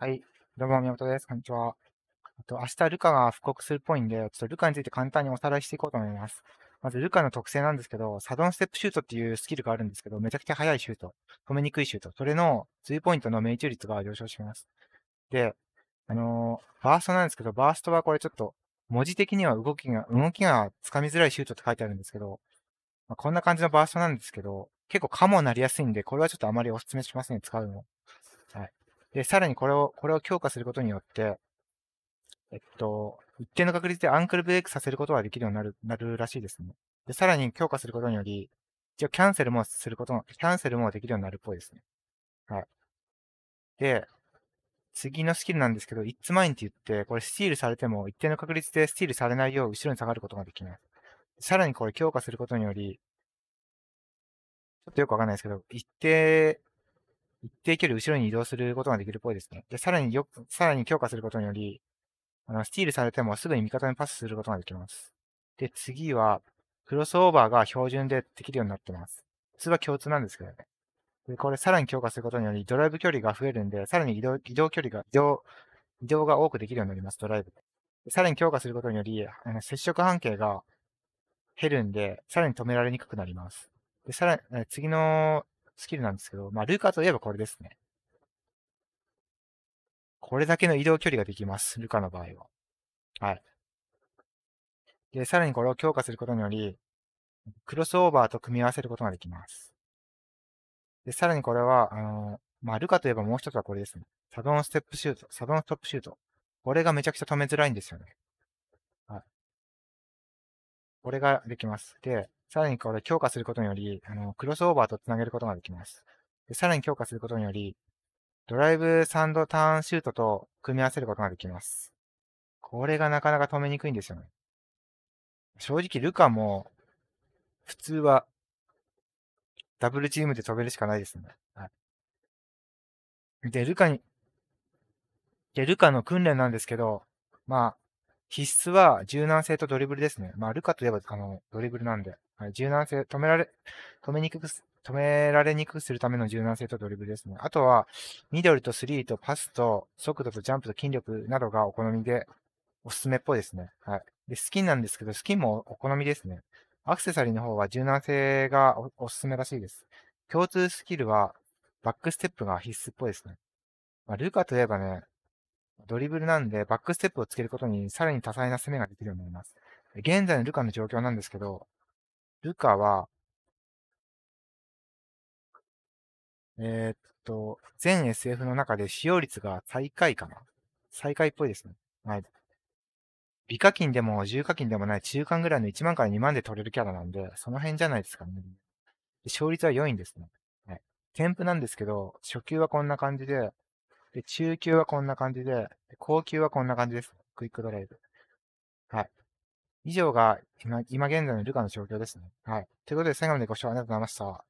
はい。どうも、宮本です。こんにちは。あと明日、ルカが復刻するっぽいんで、ちょっとルカについて簡単におさらいしていこうと思います。まず、ルカの特性なんですけど、サドンステップシュートっていうスキルがあるんですけど、めちゃくちゃ速いシュート、止めにくいシュート、それのツーポイントの命中率が上昇します。で、あのー、バーストなんですけど、バーストはこれちょっと、文字的には動きが、動きがつかみづらいシュートって書いてあるんですけど、まあ、こんな感じのバーストなんですけど、結構カモになりやすいんで、これはちょっとあまりお勧めしませんね、使うの。はい。で、さらにこれを、これを強化することによって、えっと、一定の確率でアンクルブレイクさせることができるようになる、なるらしいですね。で、さらに強化することにより、一応キャンセルもすることも、キャンセルもできるようになるっぽいですね。はい。で、次のスキルなんですけど、it's mine って言って、これスティールされても一定の確率でスティールされないよう後ろに下がることができます。さらにこれ強化することにより、ちょっとよくわかんないですけど、一定一定距離後ろに移動することができるっぽいですね。で、さらによ、さらに強化することにより、あの、スティールされてもすぐに味方にパスすることができます。で、次は、クロスオーバーが標準でできるようになってます。普通は共通なんですけどね。で、これさらに強化することにより、ドライブ距離が増えるんで、さらに移動、移動距離が、移動、移動が多くできるようになります、ドライブ。さらに強化することにより、あの接触半径が減るんで、さらに止められにくくなります。で、さらに、次のスキルなんですけど、まあ、ルカといえばこれですね。これだけの移動距離ができます。ルカの場合は。はい。で、さらにこれを強化することにより、クロスオーバーと組み合わせることができます。で、さらにこれは、あの、まあ、ルカといえばもう一つはこれですね。サドンステップシュート、サドンストップシュート。これがめちゃくちゃ止めづらいんですよね。はい。これができます。で、さらにこれ強化することにより、あの、クロスオーバーとつなげることができます。でさらに強化することにより、ドライブサンドターンシュートと組み合わせることができます。これがなかなか止めにくいんですよね。正直、ルカも、普通は、ダブルチームで飛べるしかないですね。はい。で、ルカに、で、ルカの訓練なんですけど、まあ、必須は柔軟性とドリブルですね。まあ、ルカといえば、あの、ドリブルなんで、はい、柔軟性、止められ、止めにくく、止められにくくするための柔軟性とドリブルですね。あとは、ミドルとスリーとパスと速度とジャンプと筋力などがお好みで、おすすめっぽいですね。はい。で、スキンなんですけど、スキンもお好みですね。アクセサリーの方は柔軟性がおすすめらしいです。共通スキルは、バックステップが必須っぽいですね。まあ、ルカといえばね、ドリブルなんで、バックステップをつけることに、さらに多彩な攻めができるようになります。現在のルカの状況なんですけど、ルカは、えー、っと、全 SF の中で使用率が最下位かな最下位っぽいですね。はい。美課金でも重課金でもない中間ぐらいの1万から2万で取れるキャラなんで、その辺じゃないですかね。勝率は良いんですね。はい。添付なんですけど、初級はこんな感じで、で、中級はこんな感じで、高級はこんな感じです。クイックドライブ。はい。以上が今今現在のルカの状況ですね。はい。ということで最後までご視聴ありがとうございました。